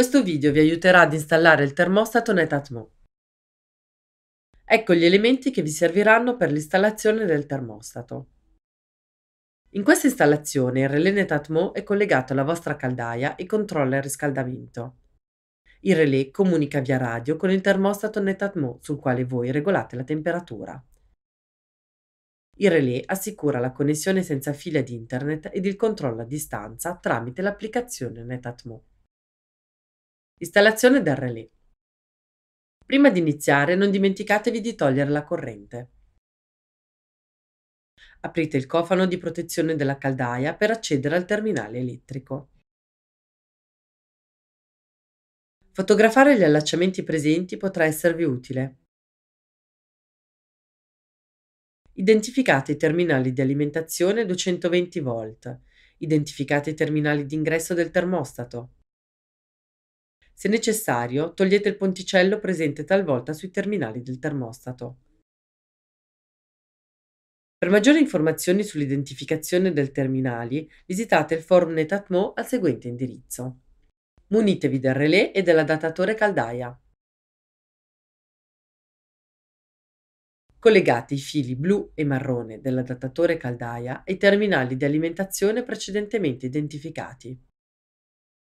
Questo video vi aiuterà ad installare il termostato Netatmo. Ecco gli elementi che vi serviranno per l'installazione del termostato. In questa installazione il relè Netatmo è collegato alla vostra caldaia e controlla il riscaldamento. Il relè comunica via radio con il termostato Netatmo sul quale voi regolate la temperatura. Il relè assicura la connessione senza fila di internet ed il controllo a distanza tramite l'applicazione Netatmo. Installazione del relè. Prima di iniziare non dimenticatevi di togliere la corrente. Aprite il cofano di protezione della caldaia per accedere al terminale elettrico. Fotografare gli allacciamenti presenti potrà esservi utile. Identificate i terminali di alimentazione 220 V, identificate i terminali d'ingresso del termostato, se necessario, togliete il ponticello presente talvolta sui terminali del termostato. Per maggiori informazioni sull'identificazione del terminali, visitate il forum Netatmo al seguente indirizzo. Munitevi del relè e dell'adattatore caldaia. Collegate i fili blu e marrone dell'adattatore caldaia ai terminali di alimentazione precedentemente identificati.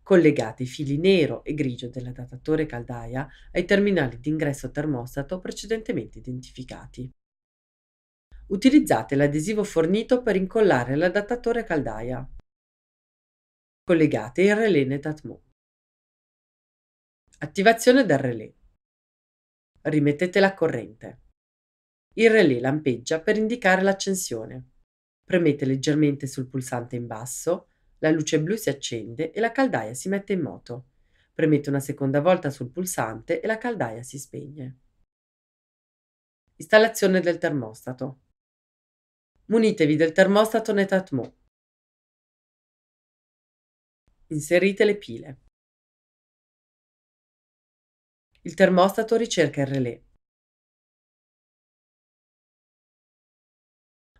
Collegate i fili nero e grigio dell'adattatore caldaia ai terminali di ingresso termostato precedentemente identificati. Utilizzate l'adesivo fornito per incollare l'adattatore caldaia. Collegate il relè Netatmo. Attivazione del relè. Rimettete la corrente. Il relè lampeggia per indicare l'accensione. Premete leggermente sul pulsante in basso la luce blu si accende e la caldaia si mette in moto. Premette una seconda volta sul pulsante e la caldaia si spegne. Installazione del termostato. Munitevi del termostato Netatmo. Inserite le pile. Il termostato ricerca il relè.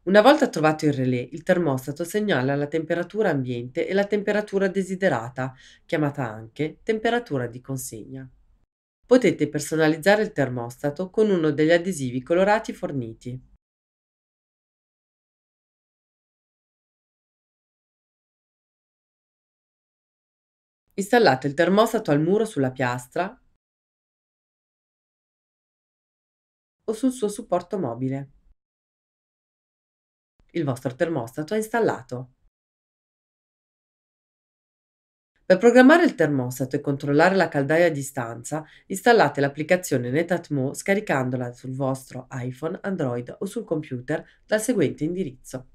Una volta trovato il relè, il termostato segnala la temperatura ambiente e la temperatura desiderata, chiamata anche temperatura di consegna. Potete personalizzare il termostato con uno degli adesivi colorati forniti. Installate il termostato al muro sulla piastra o sul suo supporto mobile il vostro termostato è installato. Per programmare il termostato e controllare la caldaia a distanza, installate l'applicazione Netatmo scaricandola sul vostro iPhone, Android o sul computer dal seguente indirizzo.